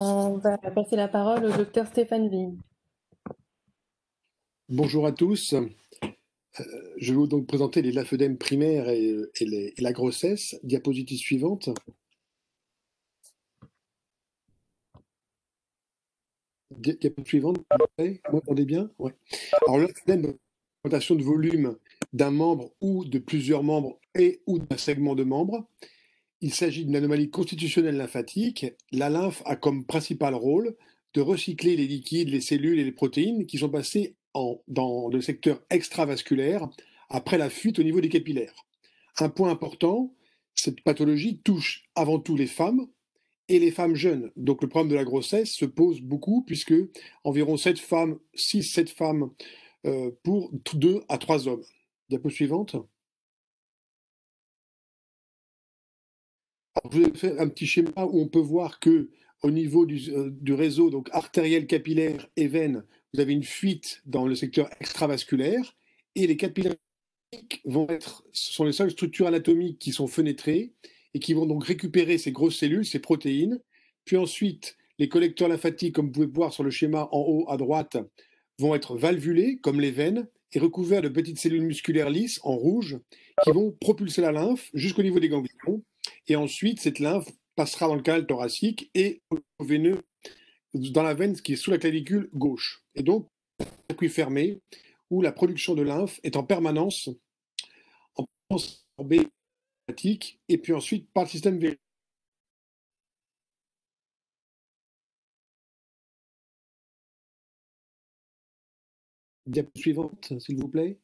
On va passer la parole au docteur Stéphane Ville. Bonjour à tous. Euh, je vais vous donc présenter les lymphedèmes primaires et, euh, la grossesse. Diapositive suivante. Diapositive suivante, vous m'entendez bien Oui. Alors, la augmentation de volume d'un membre ou de plusieurs membres et ou d'un segment de membres. Il s'agit d'une anomalie constitutionnelle lymphatique, la lymphe a comme principal rôle de recycler les liquides, les cellules et les protéines qui sont passées dans le secteur extravasculaire après la fuite au niveau des capillaires. Un point important, cette pathologie touche avant tout les femmes et les femmes jeunes. Donc le problème de la grossesse se pose beaucoup puisque environ femmes, 6-7 femmes euh, pour 2 à 3 hommes. Diapo suivante. je vous faire un petit schéma où on peut voir que au niveau du, euh, réseau donc artériel, capillaire et veine, vous avez une fuite dans le secteur extravasculaire et les capillaires sont les seules structures anatomiques qui sont fenêtrées et qui vont donc récupérer ces grosses cellules, ces protéines. Puis ensuite, les collecteurs lymphatiques, comme vous pouvez voir sur le schéma en haut à droite, vont être valvulés, comme les veines, et recouverts de petites cellules musculaires lisses en rouge, qui vont propulser la lymphe jusqu'au niveau des ganglions, et ensuite, cette lymphe passera dans le canal thoracique et veineux, dans la veine qui est sous la clavicule gauche. Et donc, circuit fermé où la production de lymphe est en permanence en absorbée et puis ensuite par le système véritable. Diapositive suivante, s'il vous plaît.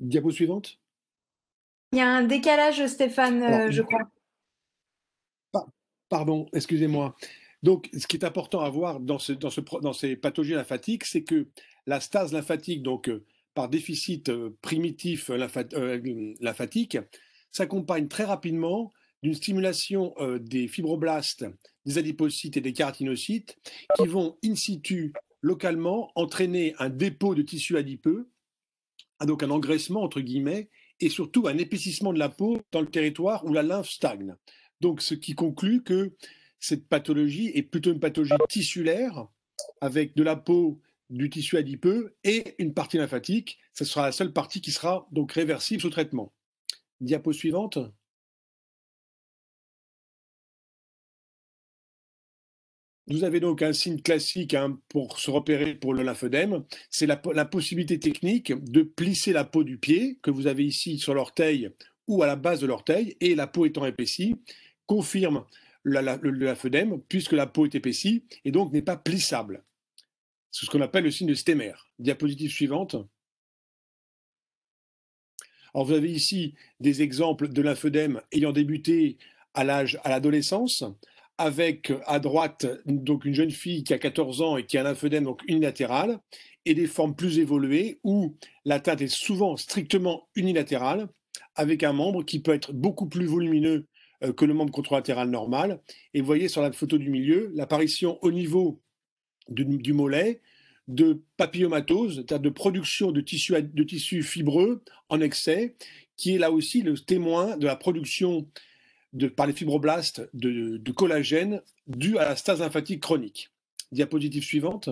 Diapo suivante. Il y a un décalage, Stéphane, euh, je crois. Pardon, excusez-moi. Donc, ce qui est important à voir dans, ce, dans, ce, dans ces pathologies lymphatiques, c'est que la stase lymphatique, donc euh, par déficit euh, primitif lymphatique, s'accompagne très rapidement d'une stimulation des fibroblastes, des adipocytes et des kératinocytes qui vont in situ localement entraîner un dépôt de tissu adipeux ah, donc un engraissement, entre guillemets, et surtout un épaississement de la peau dans le territoire où la lymphe stagne. Donc, ce qui conclut que cette pathologie est plutôt une pathologie tissulaire, avec de la peau, du tissu adipeux et une partie lymphatique. Ce sera la seule partie qui sera donc réversible sous traitement. Diapo suivante. Vous avez donc un signe classique hein, pour se repérer pour le lymphedème, c'est la, possibilité technique de plisser la peau du pied que vous avez ici sur l'orteil ou à la base de l'orteil, et la peau étant épaissie, confirme le lymphedème puisque la peau est épaissie et donc n'est pas plissable. C'est ce qu'on appelle le signe de stémère. Diapositive suivante. Alors vous avez ici des exemples de lymphedème ayant débuté à l'âge à l'adolescence, avec euh, à droite donc une jeune fille qui a 14 ans et qui a un lymphedème donc unilatéral, et des formes plus évoluées où la l'atteinte est souvent strictement unilatérale, avec un membre qui peut être beaucoup plus volumineux euh, que le membre contralatéral normal. Et vous voyez sur la photo du milieu l'apparition au niveau du mollet de papillomatose, c'est-à-dire de production de tissus de tissu fibreux en excès, qui est là aussi le témoin de la production de, par les fibroblastes de, collagène dû à la stase lymphatique chronique. Diapositive suivante.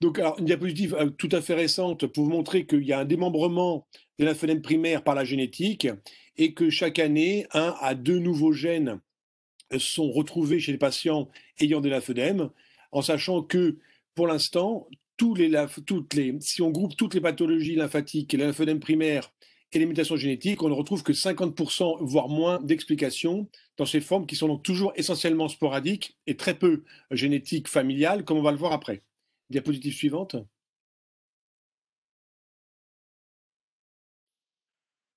Donc, alors, une diapositive euh, tout à fait récente pour vous montrer qu'il y a un démembrement de la primaire par la génétique et que chaque année, un à deux nouveaux gènes sont retrouvés chez les patients ayant de lymphodèmes, en sachant que pour l'instant, tous les, toutes les, si on groupe toutes les pathologies lymphatiques et les primaire et les mutations génétiques, on ne retrouve que 50%, voire moins, d'explications dans ces formes qui sont donc toujours essentiellement sporadiques et très peu génétiques familiales, comme on va le voir après. Diapositive suivante.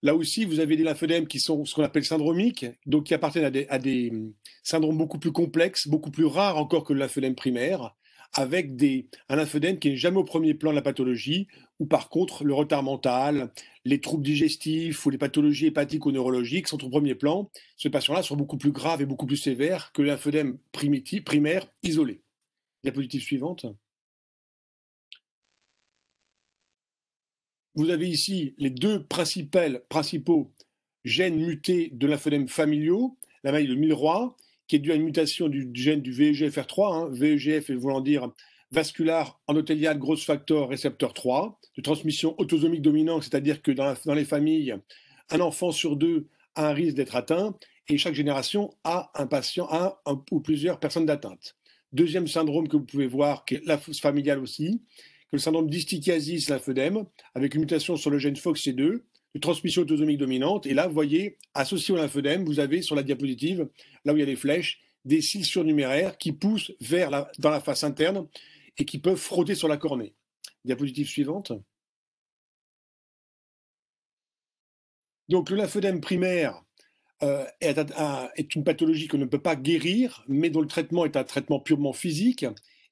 Là aussi, vous avez des lymphodèmes qui sont ce qu'on appelle syndromiques, donc qui appartiennent à des, hum, syndromes beaucoup plus complexes, beaucoup plus rares encore que le lymphodème primaire, avec des, un lymphodème qui n'est jamais au premier plan de la pathologie, ou par contre le retard mental, les troubles digestifs ou les pathologies hépatiques ou neurologiques sont au premier plan. ce patients-là sont beaucoup plus graves et beaucoup plus sévère que primitif primaire isolé. Diapositive suivante. Vous avez ici les deux principaux gènes mutés de l'infodème familiaux, la maille de Milroy, qui est dû à une mutation du, gène du VEGFR3. Hein, VEGF voulant dire vascular endothélial growth factor récepteur 3, de transmission autosomique dominante, c'est-à-dire que dans, les familles, un enfant sur deux a un risque d'être atteint et chaque génération a un patient, un, ou plusieurs personnes d'atteinte. Deuxième syndrome que vous pouvez voir, qui est la fosse familiale aussi, que le syndrome d'Istichiasis lymphedème, avec une mutation sur le gène FOXC2, de transmission autosomique dominante. Et là, vous voyez, associé au lymphodème, vous avez sur la diapositive, là où il y a les flèches, des cils surnuméraires qui poussent vers dans la face interne et qui peuvent frotter sur la cornée. Diapositive suivante. Donc le lymphedème primaire euh, est, est, une pathologie qu'on ne peut pas guérir, mais dont le traitement est un traitement purement physique.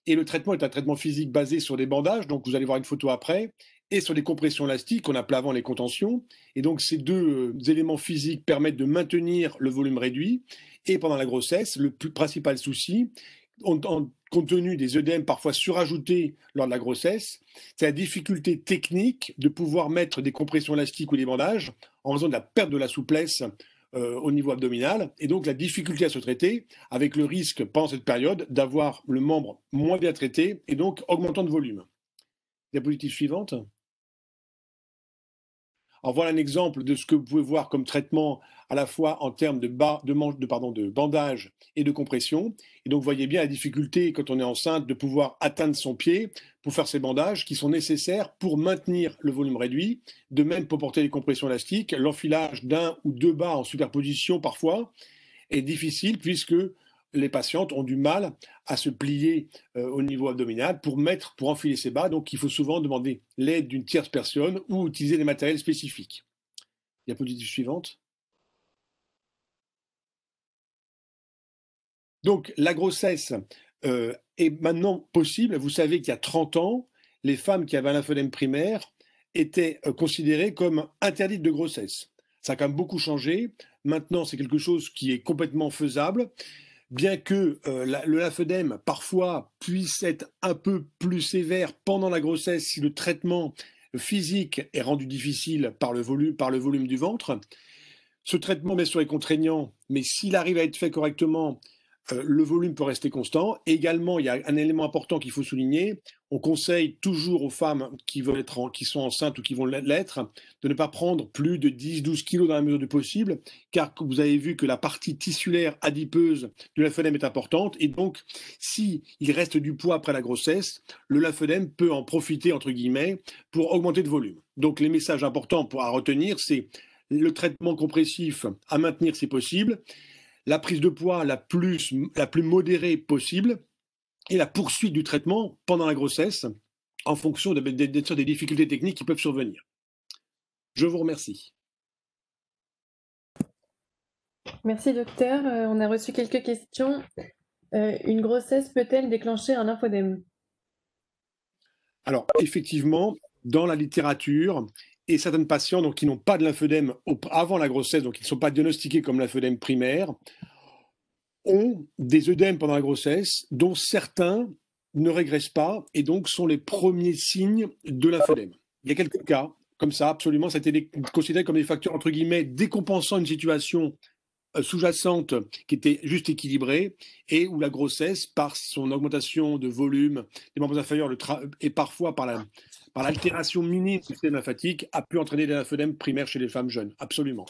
Et le traitement est un traitement physique basé sur des bandages, donc vous allez voir une photo après, et sur les compressions élastiques qu'on appelle avant les contentions. Et donc ces deux euh, éléments physiques permettent de maintenir le volume réduit. Et pendant la grossesse, le plus, principal souci, compte tenu des œdèmes parfois surajoutés lors de la grossesse, c'est la difficulté technique de pouvoir mettre des compressions élastiques ou des bandages en raison de la perte de la souplesse euh, au niveau abdominal, et donc la difficulté à se traiter, avec le risque pendant cette période d'avoir le membre moins bien traité et donc augmentant de volume. Diapositive suivante voilà un exemple de ce que vous pouvez voir comme traitement à la fois en termes de, bas de, de, pardon, bandage et de compression. Et donc, vous voyez bien la difficulté quand on est enceinte de pouvoir atteindre son pied pour faire ces bandages qui sont nécessaires pour maintenir le volume réduit. De même, pour porter les compressions élastiques, l'enfilage d'un ou deux bas en superposition parfois est difficile puisque les patientes ont du mal à se plier euh, au niveau abdominal pour mettre, pour enfiler ses bas. Donc, il faut souvent demander l'aide d'une tierce personne ou utiliser des matériels spécifiques. Diapositive suivante. Donc, la grossesse euh, est maintenant possible. Vous savez qu'il y a 30 ans, les femmes qui avaient un lymphodème primaire étaient euh, considérées comme interdites de grossesse. Ça a quand même beaucoup changé. Maintenant, c'est quelque chose qui est complètement faisable bien que euh, le lafedème parfois puisse être un peu plus sévère pendant la grossesse si le traitement physique est rendu difficile par le volume, par le volume du ventre. Ce traitement, bien sûr, est contraignant, mais s'il arrive à être fait correctement, euh, le volume peut rester constant. Également, il y a un élément important qu'il faut souligner. On conseille toujours aux femmes qui, veulent être qui sont enceintes ou qui vont l'être de ne pas prendre plus de 10-12 kilos dans la mesure du possible, car vous avez vu que la partie tissulaire adipeuse du lymphedème est importante. Et donc, s'il il reste du poids après la grossesse, le lymphedème peut en profiter, entre guillemets, pour augmenter de volume. Donc, les messages importants à retenir, c'est le traitement compressif à maintenir si possible la prise de poids la plus, la plus modérée possible et la poursuite du traitement pendant la grossesse en fonction de, des difficultés techniques qui peuvent survenir. Je vous remercie. Merci docteur. Euh, on a reçu quelques questions. Euh, une grossesse peut-elle déclencher un lymphodème Alors effectivement, dans la littérature, et certaines patients donc, qui n'ont pas de lymphodème avant la grossesse, donc qui ne sont pas diagnostiqués comme lymphodème primaire, ont des œdèmes pendant la grossesse, dont certains ne régressent pas et donc sont les premiers signes de lymphodème. Il y a quelques cas comme ça, absolument, ça a été considéré comme des facteurs entre guillemets décompensant une situation euh, sous-jacente qui était juste équilibrée et où la grossesse, par son augmentation de volume des membres inférieurs et parfois par la, par l'altération minime du système lymphatique, a pu entraîner des lymphodèmes primaires chez les femmes jeunes. Absolument.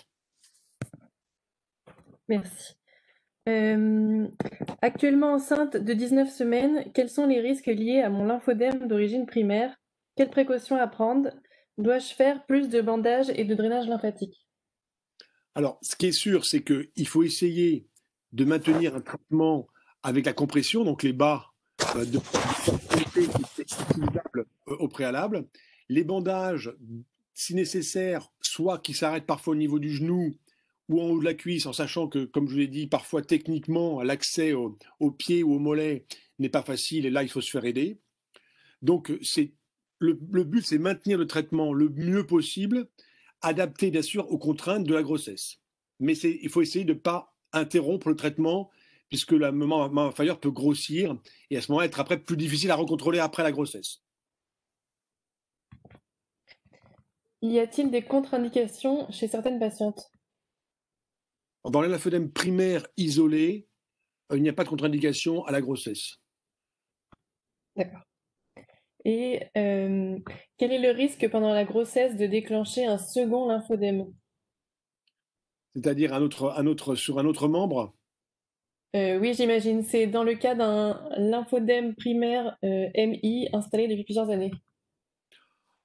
Merci. actuellement enceinte de 19 semaines, quels sont les risques liés à mon lymphodème d'origine primaire Quelles précautions à prendre Dois-je faire plus de bandages et de drainage lymphatique Alors, ce qui est sûr, c'est qu'il faut essayer de maintenir un traitement avec la compression, donc les bas de qui euh, au préalable. Les bandages, si nécessaire, soit qui s'arrêtent parfois au niveau du genou ou en haut de la cuisse, en sachant que, comme je vous l'ai dit, parfois techniquement, l'accès au, pied ou au mollet n'est pas facile et là, il faut se faire aider. Donc, c'est le, but, c'est maintenir le traitement le mieux possible, adapté, bien sûr, aux contraintes de la grossesse. Mais il faut essayer de ne pas interrompre le traitement puisque la maman, maman peut grossir et à ce moment être après plus difficile à recontrôler après la grossesse. Y a-t-il des contre-indications chez certaines patientes Dans les primaire isolé, euh, il n'y a pas de contre-indication à la grossesse. D'accord. Et euh, quel est le risque pendant la grossesse de déclencher un second lymphodème C'est-à-dire un autre, sur un autre membre euh, Oui, j'imagine. C'est dans le cas d'un lymphodème primaire MI installé depuis plusieurs années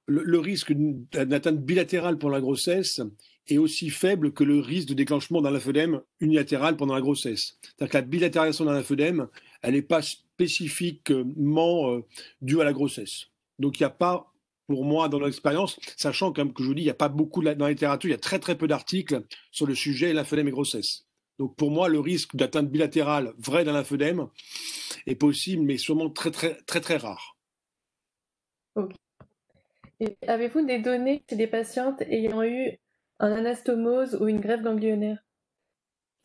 le, risque d'atteinte bilatérale pour la grossesse est aussi faible que le risque de déclenchement d'un lymphodème unilatéral pendant la grossesse. C'est-à-dire que la bilatéralisation d'un lymphodème, elle n'est pas spécifiquement euh, due à la grossesse. Donc il n'y a pas, pour moi, dans l'expérience, sachant comme que je vous dis, il n'y a pas beaucoup dans la littérature, il y a très très peu d'articles sur le sujet lymphodème et grossesse. Donc pour moi, le risque d'atteinte bilatérale vraie d'un lymphodème est possible, mais sûrement très très très très rare. Ok. Avez-vous des données chez des patientes ayant eu un anastomose ou une grève ganglionnaire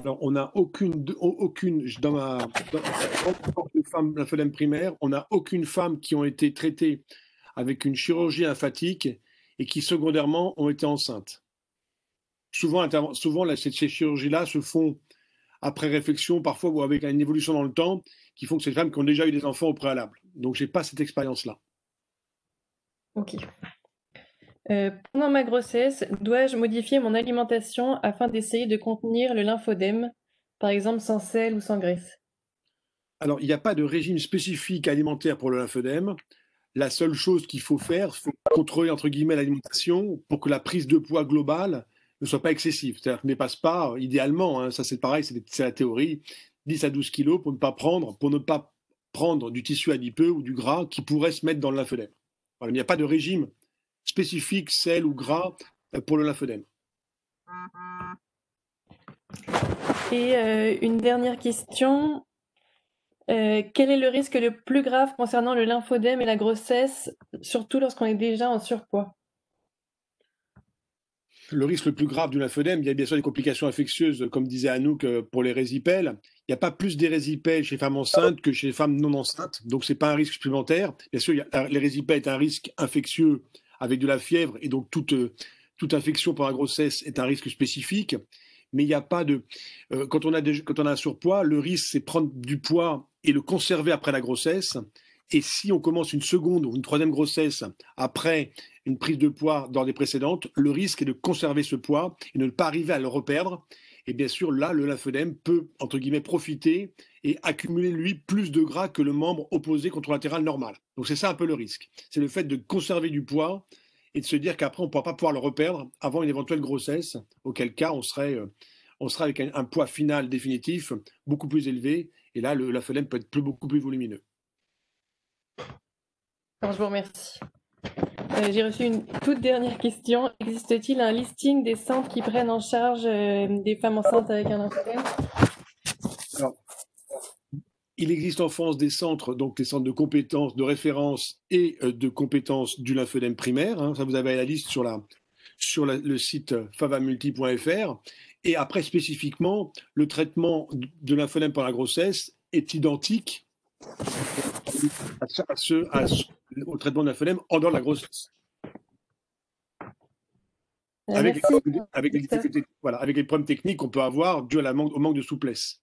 alors, on n'a aucune, aucune, dans ma, dans femmes primaire, on n'a aucune femme qui ont été traitées avec une chirurgie lymphatique et qui secondairement ont été enceintes. Souvent, souvent ces, chirurgies-là se font après réflexion, parfois ou avec une évolution dans le temps, qui font que ces femmes qui ont déjà eu des enfants au préalable. Donc, je n'ai pas cette expérience-là. Ok. Euh, pendant ma grossesse, dois-je modifier mon alimentation afin d'essayer de contenir le lymphodème, par exemple sans sel ou sans graisse Alors, il n'y a pas de régime spécifique alimentaire pour le lymphodème. La seule chose qu'il faut faire, c'est contrôler entre guillemets l'alimentation pour que la prise de poids globale ne soit pas excessive, c'est-à-dire ne dépasse pas, idéalement, hein, ça c'est pareil, c'est la théorie, 10 à 12 kilos pour ne pas prendre, pour ne pas prendre du tissu adipeux ou du gras qui pourrait se mettre dans le lymphodème il n'y a pas de régime spécifique, sel ou gras euh, pour le lymphodème. Et euh, une dernière question. Euh, quel est le risque le plus grave concernant le lymphodème et la grossesse, surtout lorsqu'on est déjà en surpoids Le risque le plus grave du lymphodème, il y a bien sûr des complications infectieuses, comme disait Anouk, pour les résipelles. Il n'y a pas plus d'hérésipèdes chez les femmes enceintes que chez les femmes non enceintes, donc ce n'est pas un risque supplémentaire. Bien sûr, l'hérésipède est un risque infectieux avec de la fièvre, et donc toute, euh, infection pendant la grossesse est un risque spécifique. Mais il n'y a pas de. Euh, quand, on a quand on a un surpoids, le risque, c'est prendre du poids et le conserver après la grossesse. Et si on commence une seconde ou une troisième grossesse après une prise de poids dans les précédentes, le risque est de conserver ce poids et de ne pas arriver à le reperdre et bien sûr, là, le lymphodème peut, entre guillemets, profiter et accumuler, lui, plus de gras que le membre opposé contralatéral normal. Donc c'est ça un peu le risque. C'est le fait de conserver du poids et de se dire qu'après, on ne pourra pas pouvoir le reperdre avant une éventuelle grossesse, auquel cas on serait, euh, on serait avec un, poids final définitif beaucoup plus élevé, et là, le lymphodème peut être plus, beaucoup plus volumineux. Je vous remercie. Euh, j'ai reçu une toute dernière question. Existe-t-il un listing des centres qui prennent en charge euh, des femmes enceintes avec un lymphodème il existe en France des centres, donc des centres de compétences, de référence et euh, de compétences du lymphodème primaire. Hein. ça, vous avez la liste sur, le site favamulti.fr. Et après, spécifiquement, le traitement de lymphodème par la grossesse est identique à ceux, à ceux au traitement de la en dehors de la grosse euh, Avec les, problèmes techniques qu'on peut avoir dû à la manque, au manque de souplesse.